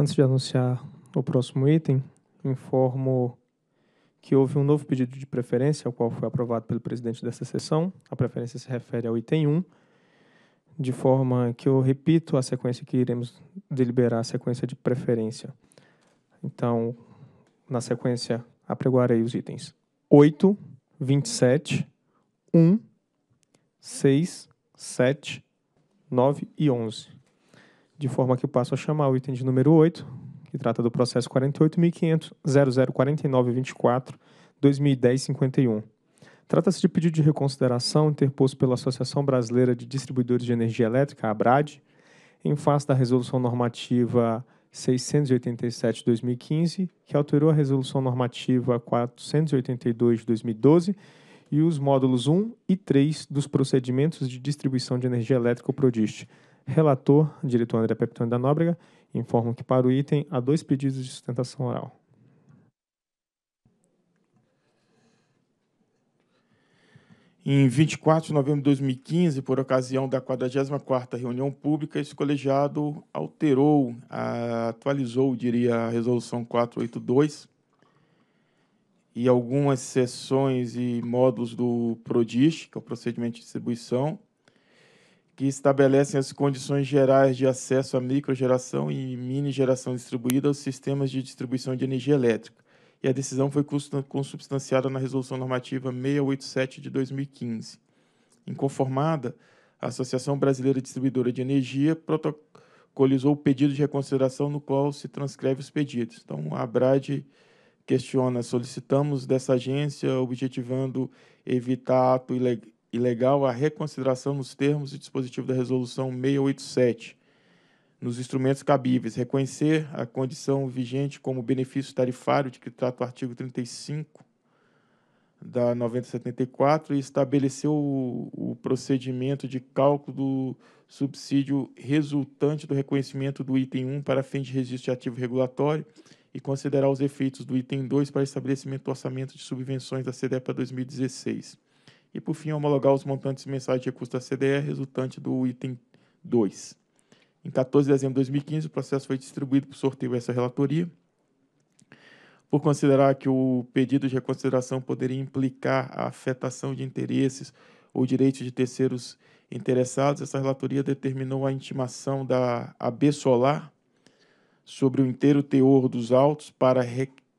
Antes de anunciar o próximo item, informo que houve um novo pedido de preferência, o qual foi aprovado pelo presidente dessa sessão. A preferência se refere ao item 1, de forma que eu repito a sequência que iremos deliberar, a sequência de preferência. Então, na sequência, apregoarei os itens 8, 27, 1, 6, 7, 9 e 11 de forma que eu passo a chamar o item de número 8, que trata do processo 48.500.0049.24.2010.51. Trata-se de pedido de reconsideração interposto pela Associação Brasileira de Distribuidores de Energia Elétrica, ABRAD, em face da Resolução Normativa 687 2015, que alterou a Resolução Normativa 482 2012 e os módulos 1 e 3 dos procedimentos de distribuição de energia elétrica, o PRODIST, Relator, diretor André Pepitone da Nóbrega, informo que para o item há dois pedidos de sustentação oral. Em 24 de novembro de 2015, por ocasião da 44ª reunião pública, esse colegiado alterou, atualizou, diria, a resolução 482 e algumas seções e módulos do PRODIS, que é o procedimento de distribuição, que estabelecem as condições gerais de acesso à microgeração e mini geração distribuída aos sistemas de distribuição de energia elétrica. E a decisão foi consubstanciada na Resolução Normativa 687 de 2015. Inconformada, a Associação Brasileira Distribuidora de Energia protocolizou o pedido de reconsideração no qual se transcreve os pedidos. Então, a BRAD questiona: solicitamos dessa agência, objetivando evitar ato ilegal e legal a reconsideração nos termos e dispositivo da Resolução 687, nos instrumentos cabíveis, reconhecer a condição vigente como benefício tarifário de que trata o artigo 35 da 9074 e estabeleceu o, o procedimento de cálculo do subsídio resultante do reconhecimento do item 1 para fim de registro de ativo regulatório e considerar os efeitos do item 2 para estabelecimento do orçamento de subvenções da CDE para 2016. E, por fim, homologar os montantes mensais de recursos da CDE resultante do item 2. Em 14 de dezembro de 2015, o processo foi distribuído para o sorteio essa relatoria. Por considerar que o pedido de reconsideração poderia implicar a afetação de interesses ou direitos de terceiros interessados, essa relatoria determinou a intimação da AB Solar sobre o inteiro teor dos autos para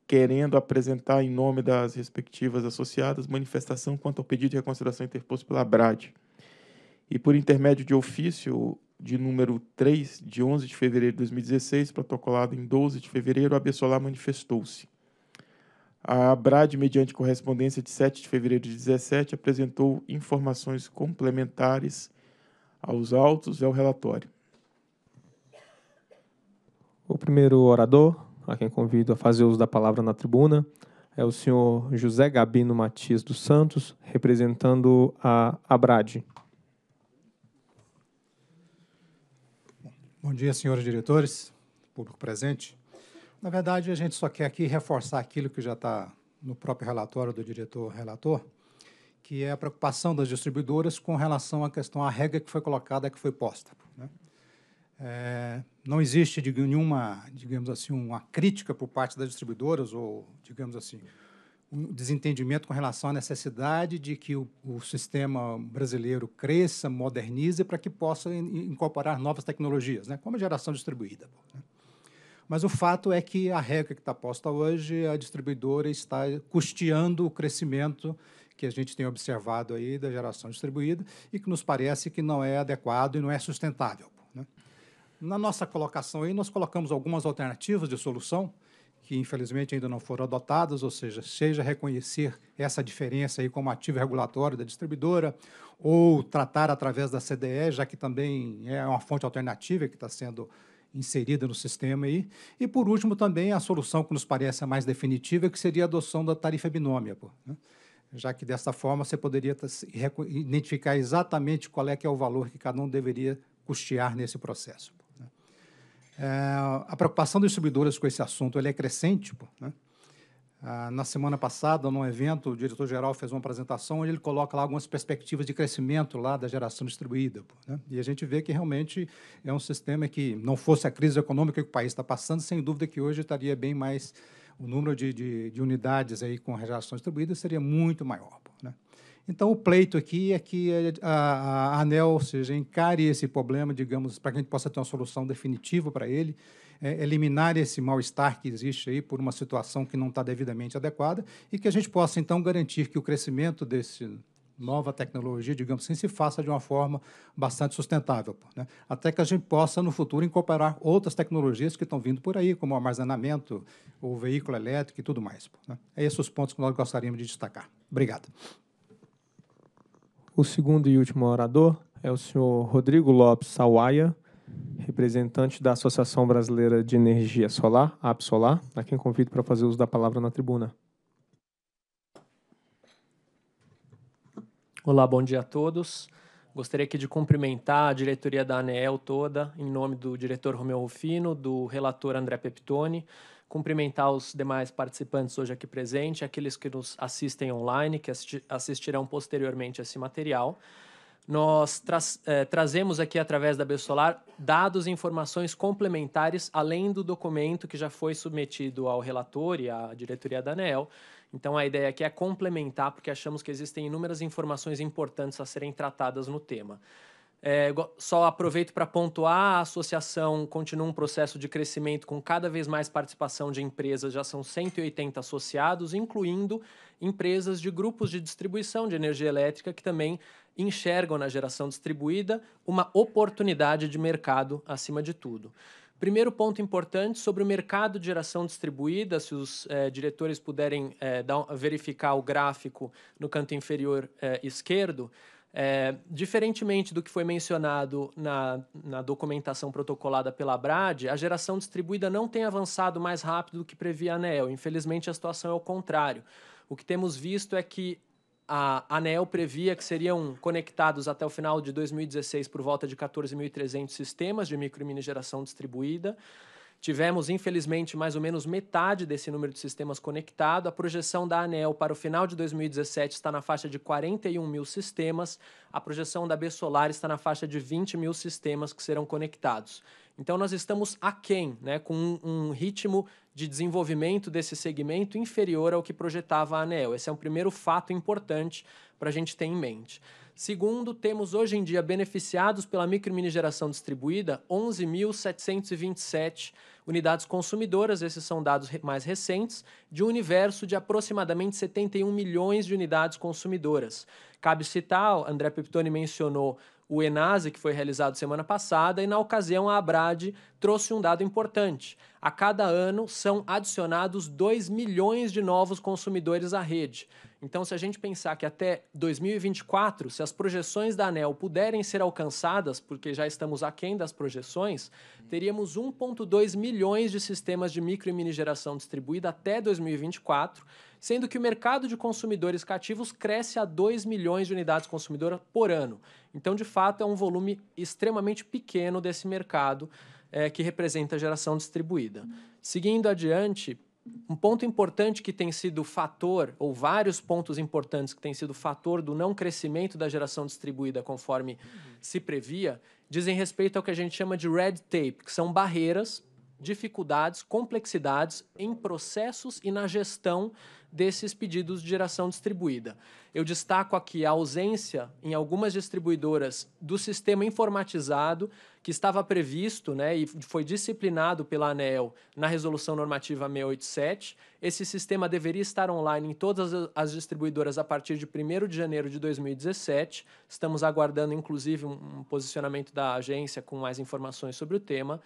querendo apresentar em nome das respectivas associadas manifestação quanto ao pedido de reconsideração interposto pela BRAD. E por intermédio de ofício de número 3, de 11 de fevereiro de 2016, protocolado em 12 de fevereiro, a Bessolar manifestou-se. A BRAD, mediante correspondência de 7 de fevereiro de 17, apresentou informações complementares aos autos e ao relatório. O primeiro orador, a quem convido a fazer uso da palavra na tribuna, é o senhor José Gabino Matias dos Santos, representando a Abrad. Bom dia, senhores diretores, público presente. Na verdade, a gente só quer aqui reforçar aquilo que já está no próprio relatório do diretor relator, que é a preocupação das distribuidoras com relação à questão à regra que foi colocada, que foi posta. Né? É, não existe nenhuma, digamos assim, uma crítica por parte das distribuidoras ou, digamos assim, um desentendimento com relação à necessidade de que o, o sistema brasileiro cresça, modernize, para que possa in, incorporar novas tecnologias, né? como a geração distribuída. Né? Mas o fato é que a regra que está posta hoje, a distribuidora está custeando o crescimento que a gente tem observado aí da geração distribuída e que nos parece que não é adequado e não é sustentável. Né? Na nossa colocação aí, nós colocamos algumas alternativas de solução que infelizmente ainda não foram adotadas, ou seja, seja reconhecer essa diferença aí como ativo regulatório da distribuidora, ou tratar através da CDE, já que também é uma fonte alternativa que está sendo inserida no sistema aí. E por último também a solução que nos parece a mais definitiva, que seria a adoção da tarifa binômia, pô, né? já que dessa forma você poderia tá identificar exatamente qual é que é o valor que cada um deveria custear nesse processo. Pô. É, a preocupação dos distribuidores com esse assunto é crescente. Pô, tipo, né? ah, na semana passada, num evento, o diretor-geral fez uma apresentação onde ele coloca lá algumas perspectivas de crescimento lá da geração distribuída. Pô, tipo, né? E a gente vê que realmente é um sistema que, não fosse a crise econômica que o país está passando, sem dúvida que hoje estaria bem mais... O número de, de, de unidades aí com geração distribuída seria muito maior. Então, o pleito aqui é que é, a, a ANEL, ou seja, encare esse problema, digamos, para que a gente possa ter uma solução definitiva para ele, é, eliminar esse mal-estar que existe aí por uma situação que não está devidamente adequada e que a gente possa, então, garantir que o crescimento desse nova tecnologia, digamos assim, se faça de uma forma bastante sustentável, né? até que a gente possa, no futuro, incorporar outras tecnologias que estão vindo por aí, como o armazenamento, o veículo elétrico e tudo mais. Né? É esses os pontos que nós gostaríamos de destacar. Obrigado. O segundo e último orador é o senhor Rodrigo Lopes Sawaia, representante da Associação Brasileira de Energia Solar, APSolar, a quem convido para fazer uso da palavra na tribuna. Olá, bom dia a todos. Gostaria aqui de cumprimentar a diretoria da ANEEL toda, em nome do diretor Romeu Rufino, do relator André Peptoni, cumprimentar os demais participantes hoje aqui presentes, aqueles que nos assistem online, que assistirão posteriormente esse material. Nós tra é, trazemos aqui, através da Bessolar, dados e informações complementares, além do documento que já foi submetido ao relator e à diretoria da ANEL. Então, a ideia aqui é complementar, porque achamos que existem inúmeras informações importantes a serem tratadas no tema. É, só aproveito para pontuar: a associação continua um processo de crescimento com cada vez mais participação de empresas, já são 180 associados, incluindo empresas de grupos de distribuição de energia elétrica que também enxergam na geração distribuída uma oportunidade de mercado acima de tudo. Primeiro ponto importante sobre o mercado de geração distribuída, se os é, diretores puderem é, dar, verificar o gráfico no canto inferior é, esquerdo. É, diferentemente do que foi mencionado na, na documentação protocolada pela Brad, a geração distribuída não tem avançado mais rápido do que previa a ANEL. Infelizmente, a situação é o contrário. O que temos visto é que a ANEL previa que seriam conectados até o final de 2016 por volta de 14.300 sistemas de micro e mini geração distribuída. Tivemos, infelizmente, mais ou menos metade desse número de sistemas conectado. A projeção da ANEL para o final de 2017 está na faixa de 41 mil sistemas. A projeção da B Solar está na faixa de 20 mil sistemas que serão conectados. Então nós estamos aquém, né, com um, ritmo de desenvolvimento desse segmento inferior ao que projetava a ANEL. Esse é um primeiro fato importante para a gente ter em mente. Segundo, temos hoje em dia beneficiados pela micro e mini geração distribuída 11.727 unidades consumidoras, esses são dados mais recentes, de um universo de aproximadamente 71 milhões de unidades consumidoras. Cabe citar, André Peptoni mencionou o Enase que foi realizado semana passada, e na ocasião a Abrad trouxe um dado importante. A cada ano são adicionados 2 milhões de novos consumidores à rede. Então, se a gente pensar que até 2024, se as projeções da ANEL puderem ser alcançadas, porque já estamos aquém das projeções, teríamos 1,2 milhões de sistemas de micro e mini geração distribuída até 2024, sendo que o mercado de consumidores cativos cresce a 2 milhões de unidades consumidoras por ano. Então, de fato, é um volume extremamente pequeno desse mercado é, que representa a geração distribuída. Seguindo adiante, um ponto importante que tem sido fator, ou vários pontos importantes que tem sido fator do não crescimento da geração distribuída conforme uhum. se previa, dizem respeito ao que a gente chama de red tape, que são barreiras dificuldades, complexidades em processos e na gestão desses pedidos de geração distribuída. Eu destaco aqui a ausência em algumas distribuidoras do sistema informatizado que estava previsto, né, e foi disciplinado pela ANEL na resolução normativa 687. Esse sistema deveria estar online em todas as distribuidoras a partir de 1 de janeiro de 2017. Estamos aguardando inclusive um posicionamento da agência com mais informações sobre o tema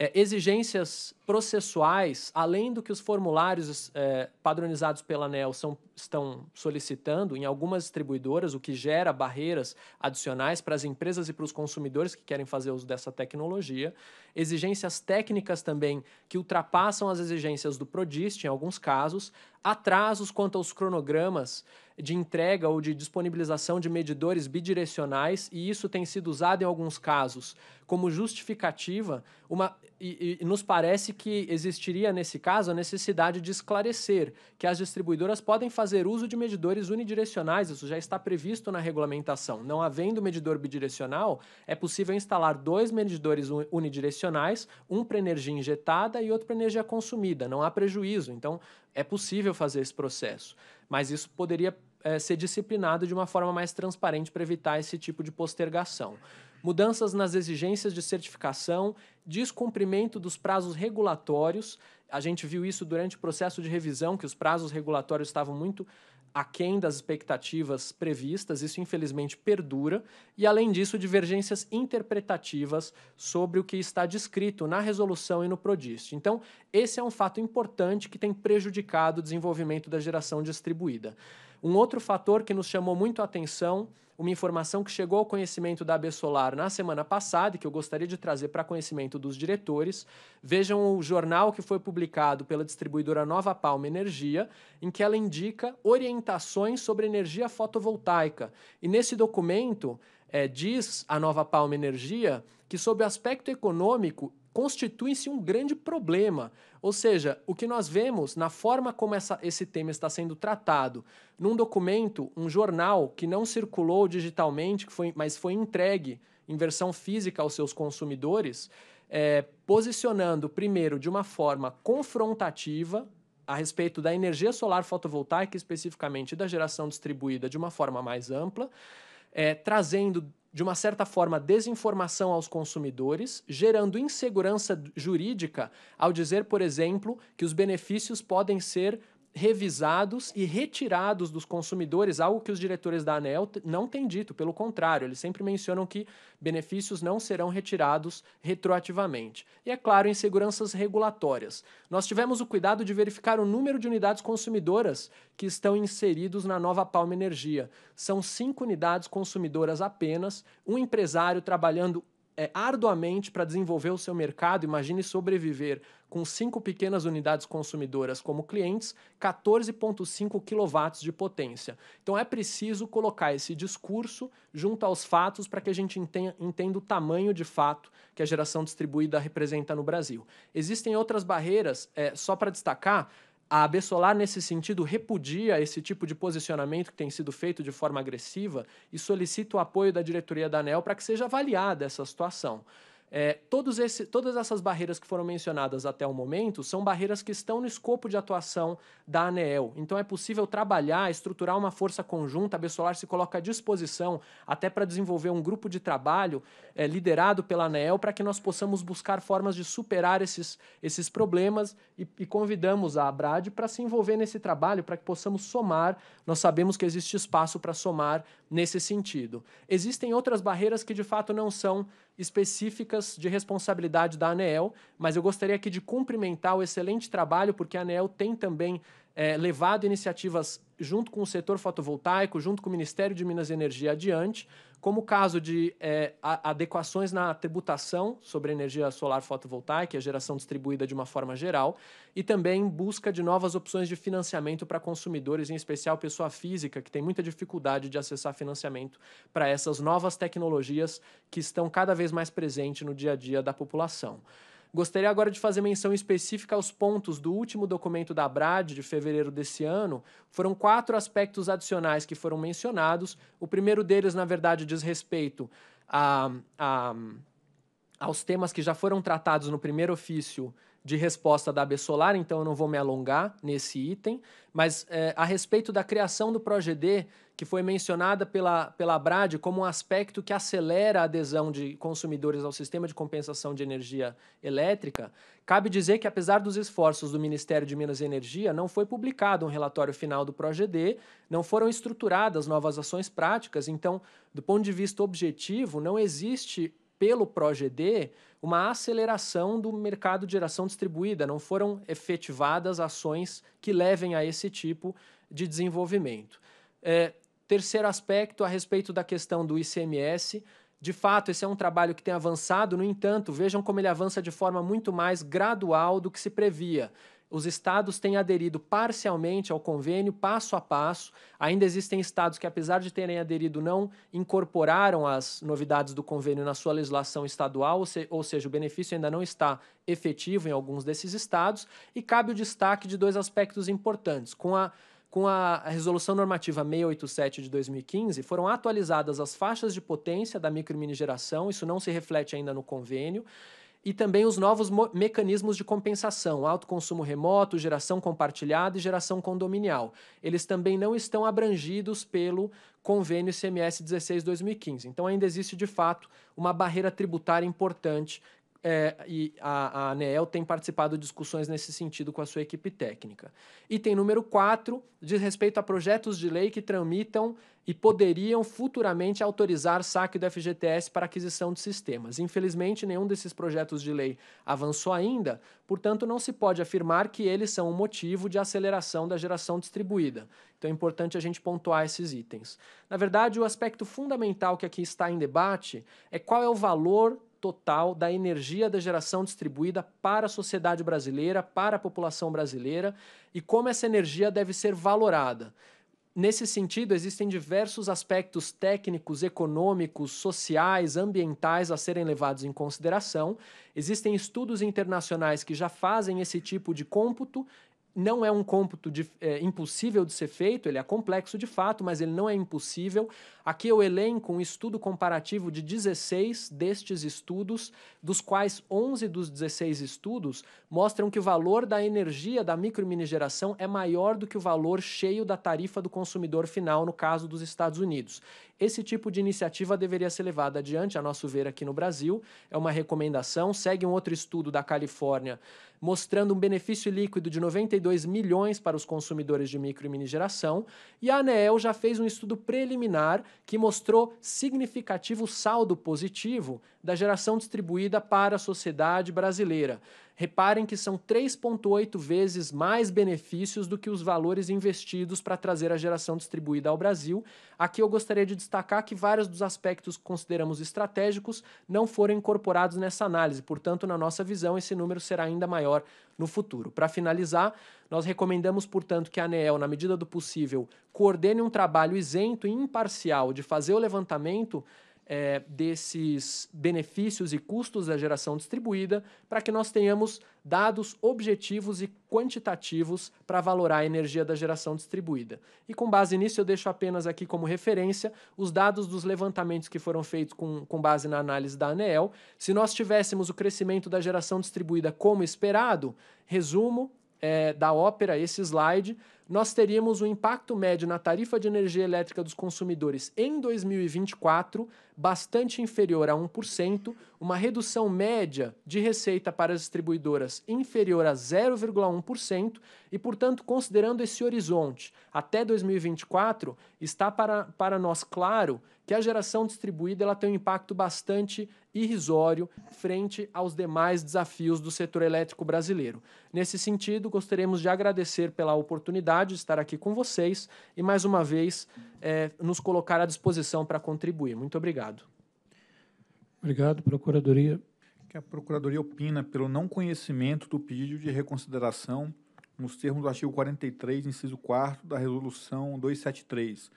é, exigências processuais, além do que os formulários é, padronizados pela ANEL são, estão solicitando em algumas distribuidoras, o que gera barreiras adicionais para as empresas e para os consumidores que querem fazer uso dessa tecnologia. Exigências técnicas também que ultrapassam as exigências do Prodist, em alguns casos, atrasos quanto aos cronogramas de entrega ou de disponibilização de medidores bidirecionais, e isso tem sido usado em alguns casos como justificativa, uma, e, e nos parece que existiria nesse caso a necessidade de esclarecer que as distribuidoras podem fazer uso de medidores unidirecionais, isso já está previsto na regulamentação. Não havendo medidor bidirecional, é possível instalar dois medidores unidirecionais, um para energia injetada e outro para energia consumida, não há prejuízo. Então, é possível fazer esse processo, mas isso poderia é, ser disciplinado de uma forma mais transparente para evitar esse tipo de postergação. Mudanças nas exigências de certificação, descumprimento dos prazos regulatórios. A gente viu isso durante o processo de revisão, que os prazos regulatórios estavam muito aquém das expectativas previstas, isso infelizmente perdura, e além disso, divergências interpretativas sobre o que está descrito na resolução e no PRODIST. Então, esse é um fato importante que tem prejudicado o desenvolvimento da geração distribuída. Um outro fator que nos chamou muito a atenção uma informação que chegou ao conhecimento da AB Solar na semana passada e que eu gostaria de trazer para conhecimento dos diretores. Vejam o jornal que foi publicado pela distribuidora Nova Palma Energia, em que ela indica orientações sobre energia fotovoltaica. E nesse documento, é, diz a Nova Palma Energia que, sob o aspecto econômico, constituem-se um grande problema. Ou seja, o que nós vemos na forma como essa, esse tema está sendo tratado, num documento, um jornal que não circulou digitalmente, que foi, mas foi entregue em versão física aos seus consumidores, é, posicionando primeiro de uma forma confrontativa a respeito da energia solar fotovoltaica, especificamente da geração distribuída, de uma forma mais ampla, é, trazendo de uma certa forma, desinformação aos consumidores, gerando insegurança jurídica ao dizer, por exemplo, que os benefícios podem ser revisados e retirados dos consumidores, algo que os diretores da ANEL não têm dito, pelo contrário, eles sempre mencionam que benefícios não serão retirados retroativamente. E é claro, inseguranças regulatórias. Nós tivemos o cuidado de verificar o número de unidades consumidoras que estão inseridos na nova Palma Energia. São cinco unidades consumidoras apenas, um empresário trabalhando é, arduamente para desenvolver o seu mercado, imagine sobreviver com cinco pequenas unidades consumidoras como clientes, 14,5 kW de potência. Então é preciso colocar esse discurso junto aos fatos para que a gente entenha, entenda o tamanho de fato que a geração distribuída representa no Brasil. Existem outras barreiras, é, só para destacar, a Bessolar, nesse sentido, repudia esse tipo de posicionamento que tem sido feito de forma agressiva e solicita o apoio da diretoria da ANEL para que seja avaliada essa situação. É, esse, todas essas barreiras que foram mencionadas até o momento são barreiras que estão no escopo de atuação da ANEEL. Então é possível trabalhar, estruturar uma força conjunta. A Bessolar se coloca à disposição até para desenvolver um grupo de trabalho é, liderado pela ANEEL para que nós possamos buscar formas de superar esses, esses problemas e, e convidamos a Abrad para se envolver nesse trabalho, para que possamos somar. Nós sabemos que existe espaço para somar nesse sentido. Existem outras barreiras que de fato não são específicas de responsabilidade da ANEEL, mas eu gostaria aqui de cumprimentar o excelente trabalho, porque a ANEEL tem também é, levado iniciativas junto com o setor fotovoltaico, junto com o Ministério de Minas e Energia adiante, como o caso de é, adequações na tributação sobre a energia solar fotovoltaica e a geração distribuída de uma forma geral, e também busca de novas opções de financiamento para consumidores, em especial pessoa física, que tem muita dificuldade de acessar financiamento para essas novas tecnologias que estão cada vez mais presentes no dia a dia da população. Gostaria agora de fazer menção específica aos pontos do último documento da Abrad de fevereiro desse ano. Foram quatro aspectos adicionais que foram mencionados. O primeiro deles, na verdade, diz respeito a, a aos temas que já foram tratados no primeiro ofício de resposta da AB Solar, então eu não vou me alongar nesse item, mas é, a respeito da criação do ProGD, que foi mencionada pela, pela Brad como um aspecto que acelera a adesão de consumidores ao sistema de compensação de energia elétrica, cabe dizer que, apesar dos esforços do Ministério de Minas e Energia, não foi publicado um relatório final do ProGD, não foram estruturadas novas ações práticas, então, do ponto de vista objetivo, não existe pelo ProGD uma aceleração do mercado de geração distribuída, não foram efetivadas ações que levem a esse tipo de desenvolvimento. É, terceiro aspecto, a respeito da questão do ICMS, de fato, esse é um trabalho que tem avançado, no entanto, vejam como ele avança de forma muito mais gradual do que se previa os estados têm aderido parcialmente ao convênio, passo a passo. Ainda existem estados que, apesar de terem aderido, não incorporaram as novidades do convênio na sua legislação estadual, ou, seja, o benefício ainda não está efetivo em alguns desses estados. E cabe o destaque de dois aspectos importantes. Com a com a resolução normativa 687 de 2015, foram atualizadas as faixas de potência da micro e mini geração, isso não se reflete ainda no convênio, e também os novos mecanismos de compensação, alto consumo remoto, geração compartilhada e geração condominial. Eles também não estão abrangidos pelo convênio CMS 16-2015. Então ainda existe, de fato, uma barreira tributária importante é, e a, a ANEEL tem participado de discussões nesse sentido com a sua equipe técnica. Item número 4, diz respeito a projetos de lei que tramitam e poderiam futuramente autorizar saque do FGTS para aquisição de sistemas. Infelizmente, nenhum desses projetos de lei avançou ainda, portanto, não se pode afirmar que eles são o um motivo de aceleração da geração distribuída. Então é importante a gente pontuar esses itens. Na verdade, o aspecto fundamental que aqui está em debate é qual é o valor total da energia da geração distribuída para a sociedade brasileira, para a população brasileira e como essa energia deve ser valorada. Nesse sentido, existem diversos aspectos técnicos, econômicos, sociais, ambientais a serem levados em consideração. Existem estudos internacionais que já fazem esse tipo de cômputo não é um cômputo de, é, impossível de ser feito, ele é complexo de fato, mas ele não é impossível. Aqui eu elenco um estudo comparativo de 16 destes estudos, dos quais 11 dos 16 estudos mostram que o valor da energia da micro e mini geração é maior do que o valor cheio da tarifa do consumidor final, no caso dos Estados Unidos. Esse tipo de iniciativa deveria ser levada adiante, a nosso ver, aqui no Brasil. É uma recomendação. Segue um outro estudo da Califórnia mostrando um benefício líquido de 92 milhões para os consumidores de micro e mini geração, e a Anel já fez um estudo preliminar que mostrou significativo saldo positivo da geração distribuída para a sociedade brasileira. Reparem que são 3,8 vezes mais benefícios do que os valores investidos para trazer a geração distribuída ao Brasil. Aqui eu gostaria de destacar que vários dos aspectos que consideramos estratégicos não foram incorporados nessa análise, portanto, na nossa visão, esse número será ainda maior no futuro. Para finalizar, nós recomendamos, portanto, que a ANEEL, na medida do possível, coordene um trabalho isento e imparcial de fazer o levantamento é, desses benefícios e custos da geração distribuída para que nós tenhamos dados objetivos e quantitativos para valorar a energia da geração distribuída. E com base nisso, eu deixo apenas aqui como referência os dados dos levantamentos que foram feitos com, com base na análise da ANEEL. Se nós tivéssemos o crescimento da geração distribuída como esperado, resumo é, da ópera, esse slide, nós teríamos um impacto médio na tarifa de energia elétrica dos consumidores em 2024 bastante inferior a 1%, uma redução média de receita para as distribuidoras inferior a 0,1% e, portanto, considerando esse horizonte até 2024, está para, para nós claro que a geração distribuída ela tem um impacto bastante irrisório frente aos demais desafios do setor elétrico brasileiro. Nesse sentido, gostaríamos de agradecer pela oportunidade de estar aqui com vocês e, mais uma vez, é, nos colocar à disposição para contribuir. Muito obrigado. Obrigado, Procuradoria. Que a Procuradoria opina pelo não conhecimento do pedido de reconsideração nos termos do artigo 43, inciso 4 da Resolução 273,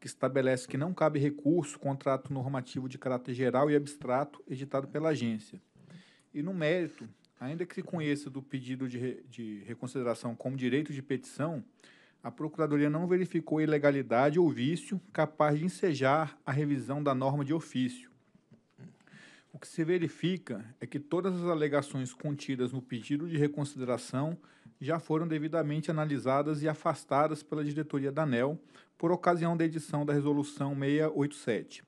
que estabelece que não cabe recurso contra ato normativo de caráter geral e abstrato editado pela agência. E no mérito, ainda que se conheça do pedido de, re, de reconsideração como direito de petição, a Procuradoria não verificou ilegalidade ou vício capaz de ensejar a revisão da norma de ofício. O que se verifica é que todas as alegações contidas no pedido de reconsideração já foram devidamente analisadas e afastadas pela diretoria da ANEL por ocasião da edição da Resolução 687.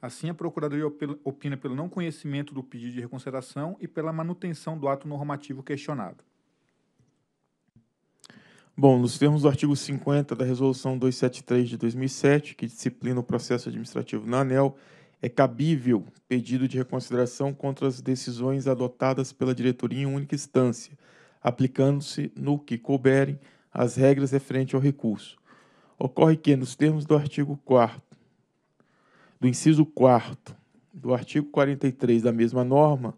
Assim, a Procuradoria opina pelo não conhecimento do pedido de reconsideração e pela manutenção do ato normativo questionado. Bom, nos termos do artigo 50 da Resolução 273 de 2007, que disciplina o processo administrativo na ANEL, é cabível pedido de reconsideração contra as decisões adotadas pela diretoria em única instância, aplicando-se no que couberem as regras referentes ao recurso. Ocorre que, nos termos do artigo 4 do inciso 4 do artigo 43 da mesma norma,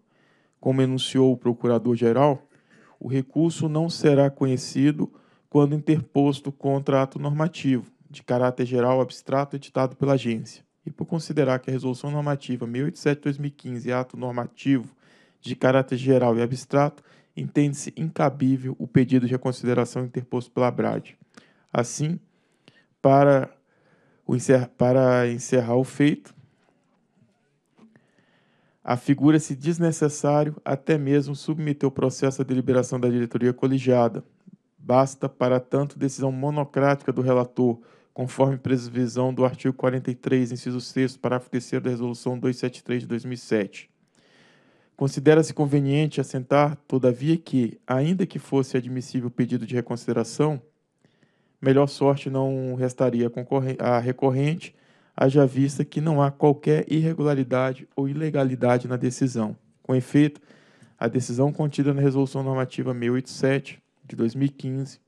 como enunciou o Procurador-Geral, o recurso não será conhecido quando interposto contra ato normativo, de caráter geral abstrato editado pela agência. E por considerar que a Resolução Normativa 1087-2015 é ato normativo de caráter geral e abstrato, entende-se incabível o pedido de reconsideração interposto pela Brad. Assim, para, o encerra, para encerrar o feito, afigura-se desnecessário até mesmo submeter o processo à deliberação da diretoria colegiada. Basta, para tanto, decisão monocrática do relator, conforme previsão do artigo 43, inciso 6, parágrafo 3 da Resolução 273 de 2007. Considera-se conveniente assentar, todavia, que, ainda que fosse admissível o pedido de reconsideração, melhor sorte não restaria à recorrente, haja vista que não há qualquer irregularidade ou ilegalidade na decisão. Com efeito, a decisão contida na Resolução Normativa 687, de 2015,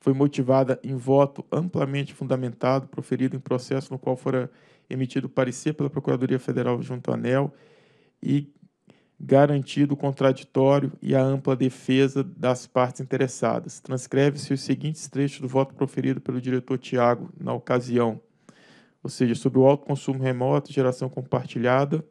foi motivada em voto amplamente fundamentado, proferido em processo no qual fora emitido parecer pela Procuradoria Federal junto à ANEL e garantido o contraditório e a ampla defesa das partes interessadas. Transcreve-se os seguintes trechos do voto proferido pelo diretor Tiago na ocasião, ou seja, sobre o alto consumo remoto, geração compartilhada.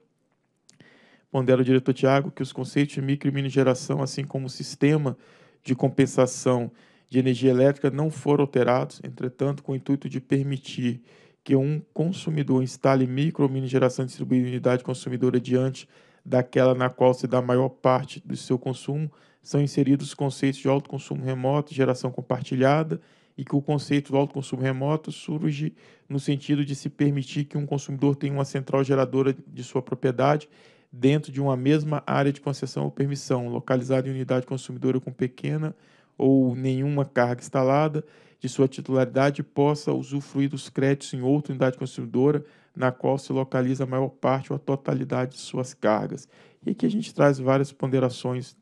Pondera o diretor Tiago que os conceitos de micro e mini geração, assim como o sistema de compensação de energia elétrica, não foram alterados, entretanto, com o intuito de permitir que um consumidor instale micro ou mini geração distribuída em unidade consumidora diante daquela na qual se dá maior parte do seu consumo, são inseridos os conceitos de alto consumo remoto, geração compartilhada, e que o conceito do alto consumo remoto surge no sentido de se permitir que um consumidor tenha uma central geradora de sua propriedade dentro de uma mesma área de concessão ou permissão, localizada em unidade consumidora com pequena ou nenhuma carga instalada de sua titularidade, possa usufruir dos créditos em outra unidade consumidora na qual se localiza a maior parte ou a totalidade de suas cargas. E aqui a gente traz várias ponderações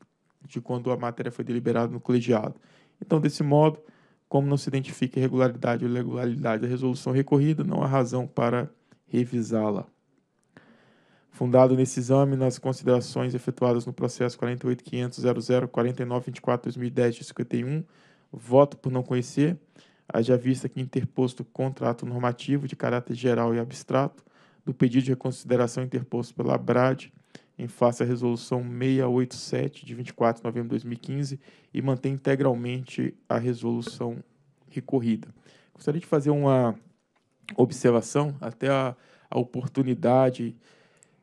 de quando a matéria foi deliberada no colegiado. Então, desse modo, como não se identifica irregularidade ou ilegalidade da resolução recorrida, não há razão para revisá-la. Fundado nesse exame, nas considerações efetuadas no processo 48.500.00.49.24.2010 2010 de 51, voto por não conhecer haja vista que interposto contrato normativo de caráter geral e abstrato do pedido de reconsideração interposto pela BRAD em face à resolução 687 de 24 de novembro de 2015 e mantém integralmente a resolução recorrida. Gostaria de fazer uma observação até a, a oportunidade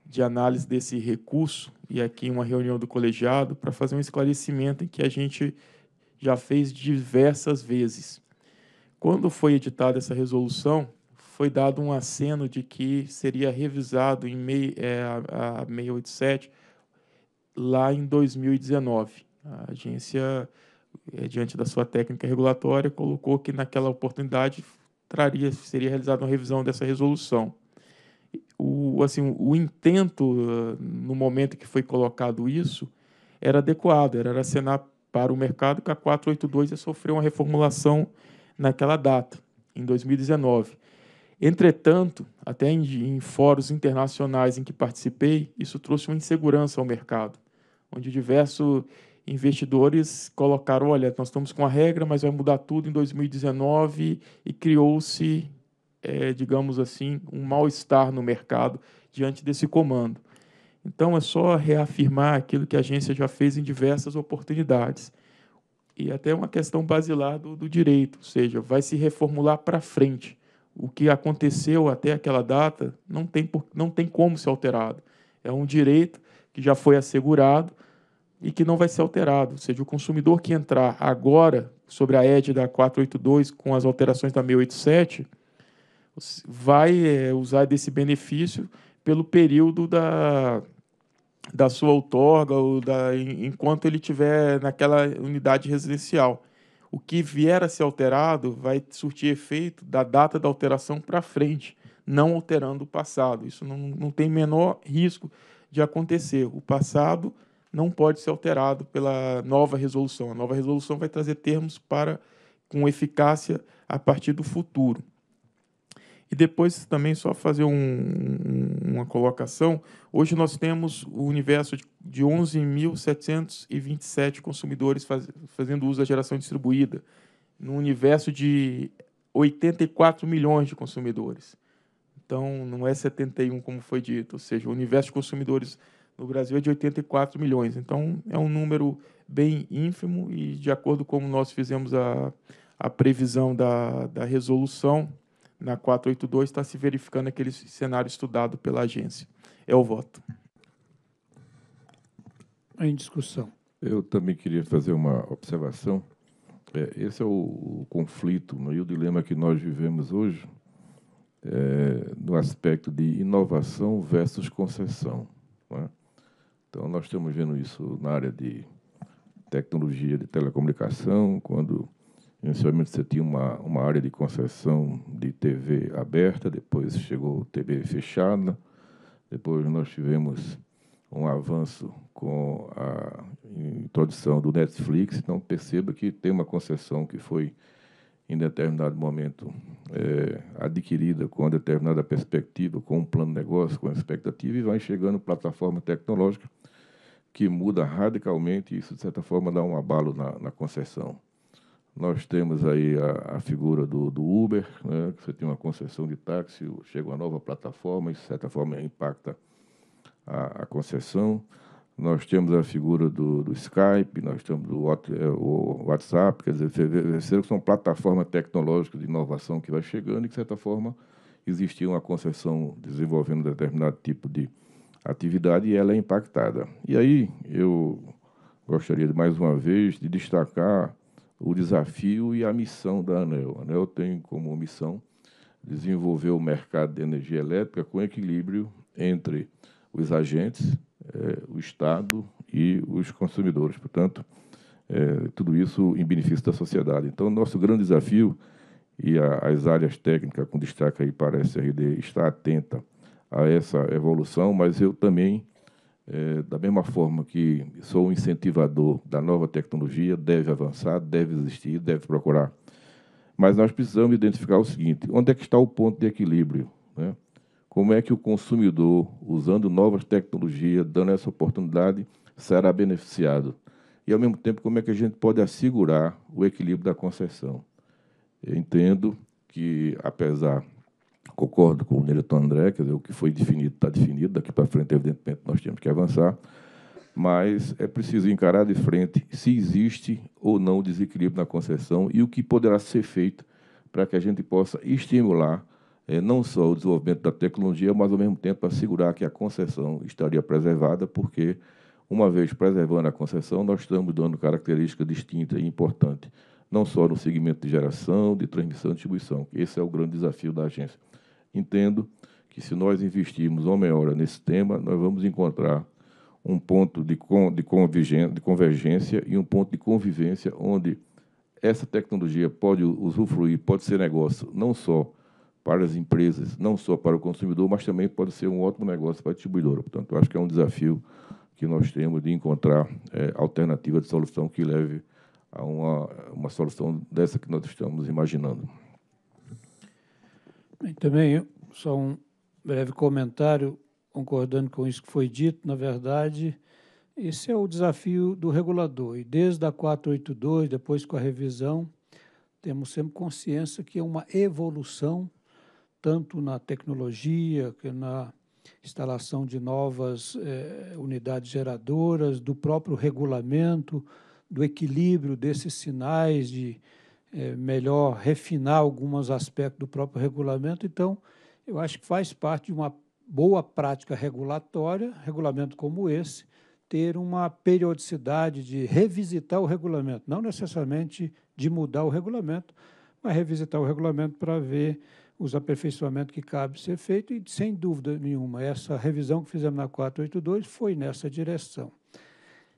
de análise desse recurso e aqui uma reunião do colegiado para fazer um esclarecimento em que a gente já fez diversas vezes. Quando foi editada essa resolução, foi dado um aceno de que seria revisado em mei, é, a, a 687 lá em 2019. A agência, é, diante da sua técnica regulatória, colocou que naquela oportunidade traria, seria realizada uma revisão dessa resolução. O, assim, o intento, ah, no momento que foi colocado isso, era adequado, era acenar para o mercado que a 482 ia sofrer uma reformulação naquela data, em 2019. Entretanto, até em, em fóruns internacionais em que participei, isso trouxe uma insegurança ao mercado, onde diversos investidores colocaram: olha, nós estamos com a regra, mas vai mudar tudo em 2019, e criou-se, é, digamos assim, um mal-estar no mercado diante desse comando. Então, é só reafirmar aquilo que a agência já fez em diversas oportunidades e até uma questão basilar do, do direito, ou seja, vai se reformular para frente. O que aconteceu até aquela data não tem, por, não tem como ser alterado. É um direito que já foi assegurado e que não vai ser alterado. Ou seja, o consumidor que entrar agora sobre a ED da 482 com as alterações da 687 vai é, usar desse benefício pelo período da, da sua outorga ou da, enquanto ele estiver naquela unidade residencial. O que vier a ser alterado vai surtir efeito da data da alteração para frente, não alterando o passado. Isso não, não tem menor risco de acontecer. O passado não pode ser alterado pela nova resolução. A nova resolução vai trazer termos para com eficácia a partir do futuro. E depois também só fazer um, uma colocação. Hoje nós temos o universo de, 11.727 consumidores faz, fazendo uso da geração distribuída, num universo de 84 milhões de consumidores. Então, não é 71, como foi dito, ou seja, o universo de consumidores no Brasil é de 84 milhões. Então, é um número bem ínfimo e, de acordo com como nós fizemos a, a previsão da, da resolução, na 482 está se verificando aquele cenário estudado pela agência. É o voto. Em discussão. Eu também queria fazer uma observação. É, esse é o, o conflito né? e o dilema que nós vivemos hoje é, no aspecto de inovação versus concessão. É? Então, nós estamos vendo isso na área de tecnologia de telecomunicação, quando Inicialmente você tinha uma, uma área de concessão de TV aberta, depois chegou TV fechada, depois nós tivemos um avanço com a introdução do Netflix, então perceba que tem uma concessão que foi em determinado momento é, adquirida com uma determinada perspectiva, com um plano de negócio, com uma expectativa, e vai chegando plataforma tecnológica que muda radicalmente e isso, de certa forma, dá um abalo na, na concessão. Nós temos aí a, a figura do, do Uber, né, que você tem uma concessão de táxi, chega uma nova plataforma, e de certa forma impacta a, a concessão. Nós temos a figura do, do Skype, nós temos o é, WhatsApp, quer dizer, que são plataformas tecnológicas de inovação que vai chegando e, de certa forma, existia uma concessão desenvolvendo determinado tipo de atividade e ela é impactada. E aí eu gostaria, mais uma vez, de destacar o desafio e a missão da ANEL. A ANEL tem como missão desenvolver o mercado de energia elétrica com equilíbrio entre os agentes, eh, o Estado e os consumidores. Portanto, eh, tudo isso em benefício da sociedade. Então, nosso grande desafio e a, as áreas técnicas, com destaque aí para a SRD, está atenta a essa evolução, mas eu também é, da mesma forma que sou um incentivador da nova tecnologia, deve avançar, deve existir, deve procurar. Mas nós precisamos identificar o seguinte: onde é que está o ponto de equilíbrio? Né? Como é que o consumidor, usando novas tecnologias, dando essa oportunidade, será beneficiado? E, ao mesmo tempo, como é que a gente pode assegurar o equilíbrio da concessão? Eu entendo que, apesar Concordo com o Neleton André, quer dizer, o que foi definido está definido, daqui para frente, evidentemente, nós temos que avançar, mas é preciso encarar de frente se existe ou não desequilíbrio na concessão e o que poderá ser feito para que a gente possa estimular é, não só o desenvolvimento da tecnologia, mas ao mesmo tempo assegurar que a concessão estaria preservada, porque uma vez preservando a concessão, nós estamos dando característica distinta e importante não só no segmento de geração, de transmissão e distribuição. Esse é o grande desafio da agência. Entendo que se nós investirmos uma meia hora nesse tema, nós vamos encontrar um ponto de, con de, de convergência e um ponto de convivência onde essa tecnologia pode usufruir, pode ser negócio não só para as empresas, não só para o consumidor, mas também pode ser um ótimo negócio para a distribuidora. Portanto, acho que é um desafio que nós temos de encontrar é, alternativa de solução que leve a uma, uma solução dessa que nós estamos imaginando. Bem, também só um breve comentário, concordando com isso que foi dito, na verdade, esse é o desafio do regulador. E desde a 482, depois com a revisão, temos sempre consciência que é uma evolução, tanto na tecnologia, que na instalação de novas eh, unidades geradoras, do próprio regulamento, do equilíbrio desses sinais, de é, melhor refinar alguns aspectos do próprio regulamento. Então, eu acho que faz parte de uma boa prática regulatória, regulamento como esse, ter uma periodicidade de revisitar o regulamento, não necessariamente de mudar o regulamento, mas revisitar o regulamento para ver os aperfeiçoamentos que cabe ser feito e, sem dúvida nenhuma, essa revisão que fizemos na 482 foi nessa direção.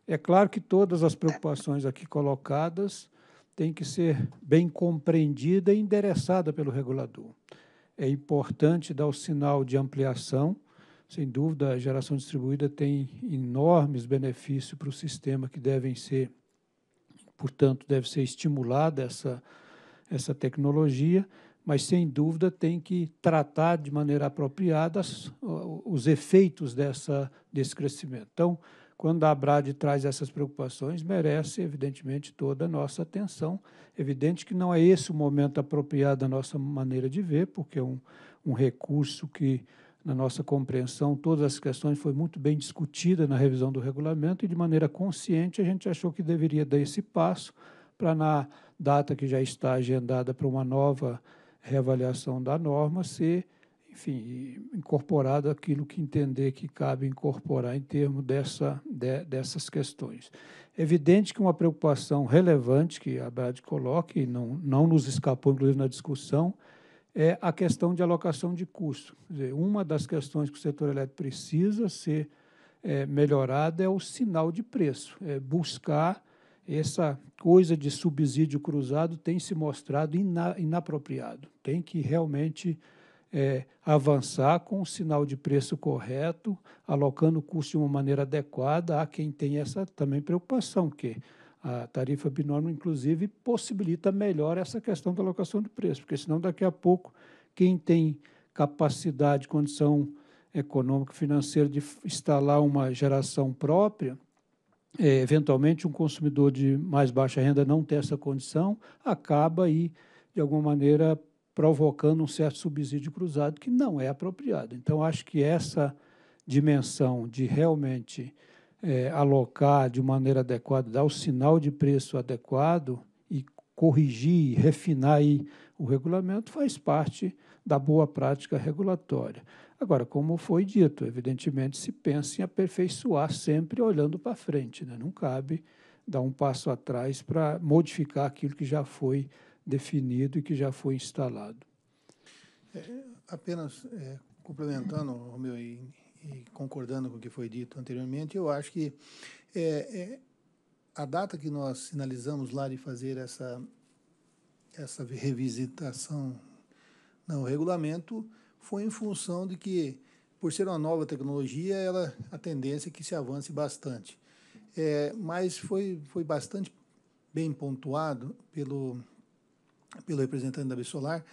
É claro que todas as preocupações aqui colocadas têm que ser bem compreendida e endereçada pelo regulador. É importante dar o sinal de ampliação. Sem dúvida, a geração distribuída tem enormes benefícios para o sistema que devem ser, portanto, deve ser estimulada essa, essa tecnologia, mas sem dúvida tem que tratar de maneira apropriada os efeitos dessa, desse crescimento. Então, quando a Abrad traz essas preocupações, merece, evidentemente, toda a nossa atenção. Evidente que não é esse o momento apropriado da nossa maneira de ver, porque é um, um recurso que, na nossa compreensão, todas as questões foi muito bem discutida na revisão do regulamento e, de maneira consciente, a gente achou que deveria dar esse passo para, na data que já está agendada para uma nova reavaliação da norma, ser enfim, incorporado aquilo que entender que cabe incorporar em termos dessa, de, dessas questões. É evidente que uma preocupação relevante que a Brad coloca, e não, não nos escapou, inclusive, na discussão, é a questão de alocação de custo. Dizer, uma das questões que o setor elétrico precisa ser é, melhorada é o sinal de preço, é buscar essa coisa de subsídio cruzado tem se mostrado ina inapropriado. Tem que realmente é, avançar com o sinal de preço correto, alocando o custo de uma maneira adequada. Há quem tem essa também preocupação, que a tarifa binômio, inclusive, possibilita melhor essa questão da alocação de preço, porque senão daqui a pouco quem tem capacidade, condição econômica financeira de instalar uma geração própria, é, eventualmente um consumidor de mais baixa renda não ter essa condição, acaba aí, de alguma maneira, provocando um certo subsídio cruzado que não é apropriado. Então, acho que essa dimensão de realmente é, alocar de maneira adequada, dar o sinal de preço adequado e corrigir, refinar o regulamento faz parte da boa prática regulatória. Agora, como foi dito, evidentemente se pensa em aperfeiçoar sempre olhando para frente, né? não cabe dar um passo atrás para modificar aquilo que já foi definido e que já foi instalado. É, apenas é, complementando, Romeu, e, e, concordando com o que foi dito anteriormente, eu acho que é, é a data que nós sinalizamos lá de fazer essa, essa revisitação no regulamento foi em função de que, por ser uma nova tecnologia, ela, a tendência é que se avance bastante. É, mas foi, foi bastante bem pontuado pelo pelo representante da Bessolar,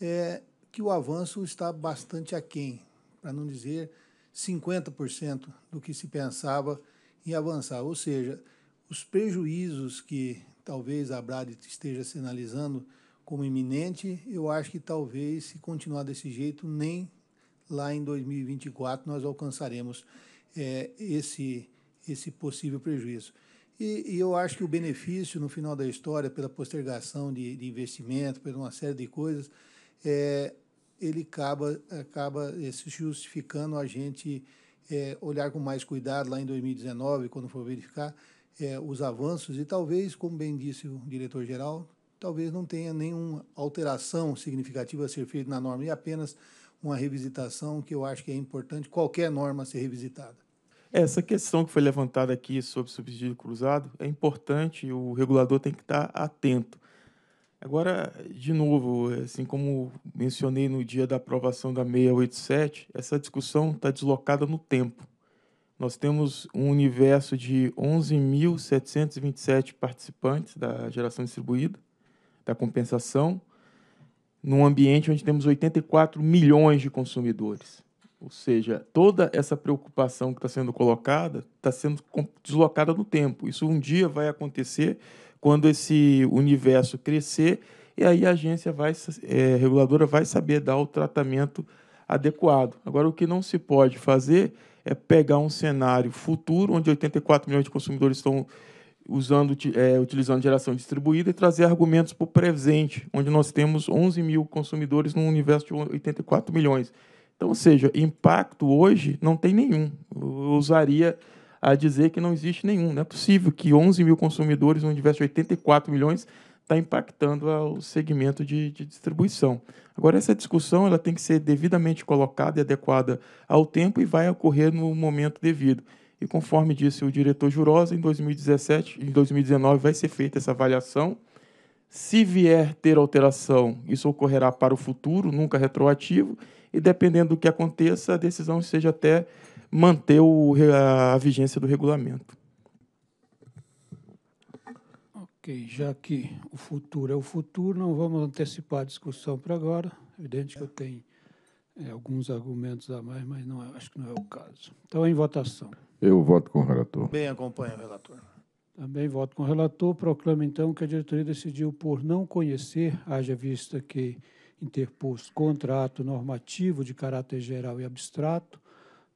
é que o avanço está bastante aquém, para não dizer 50% do que se pensava em avançar. Ou seja, os prejuízos que talvez a Brad esteja sinalizando como iminente, eu acho que talvez, se continuar desse jeito, nem lá em 2024 nós alcançaremos é, esse, esse possível prejuízo. E, e, eu acho que o benefício no final da história, pela postergação de, de investimento, por uma série de coisas, é, ele acaba, acaba é, se justificando a gente é, olhar com mais cuidado lá em 2019, quando for verificar é, os avanços, e talvez, como bem disse o diretor-geral, talvez não tenha nenhuma alteração significativa a ser feita na norma, e apenas uma revisitação, que eu acho que é importante qualquer norma ser revisitada. Essa questão que foi levantada aqui sobre subsídio cruzado é importante, o regulador tem que estar atento. Agora, de novo, assim como mencionei no dia da aprovação da 687, essa discussão está deslocada no tempo. Nós temos um universo de 11.727 participantes da geração distribuída, da compensação, num ambiente onde temos 84 milhões de consumidores. Ou seja, toda essa preocupação que está sendo colocada está sendo deslocada no tempo. Isso um dia vai acontecer quando esse universo crescer e aí a agência vai, é, reguladora vai saber dar o tratamento adequado. Agora, o que não se pode fazer é pegar um cenário futuro onde 84 milhões de consumidores estão usando, é, utilizando geração distribuída e trazer argumentos para o presente, onde nós temos 11 mil consumidores num universo de 84 milhões. Então, ou seja, impacto hoje não tem nenhum. Eu usaria a dizer que não existe nenhum. Não é possível que 11 mil consumidores, onde universo de 84 milhões, está impactando o segmento de, de, distribuição. Agora, essa discussão ela tem que ser devidamente colocada e adequada ao tempo e vai ocorrer no momento devido. E conforme disse o diretor Jurosa, em 2017, em 2019 vai ser feita essa avaliação se vier ter alteração, isso ocorrerá para o futuro, nunca retroativo, e dependendo do que aconteça, a decisão seja até manter o, a, a vigência do regulamento. Ok, já que o futuro é o futuro, não vamos antecipar a discussão para agora. É evidente que eu tenho é, alguns argumentos a mais, mas não é, acho que não é o caso. Então, em votação. Eu voto com o relator. Bem, acompanha o relator. Também voto com o relator. Proclamo, então, que a diretoria decidiu por não conhecer, haja vista que interposto contrato normativo de caráter geral e abstrato,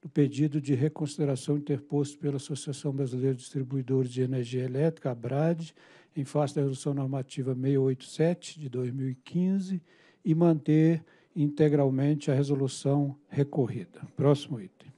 do pedido de reconsideração interposto pela Associação Brasileira de Distribuidores de Energia Elétrica, BRAD, em face da Resolução Normativa 687, de 2015, e manter integralmente a resolução recorrida. Próximo item.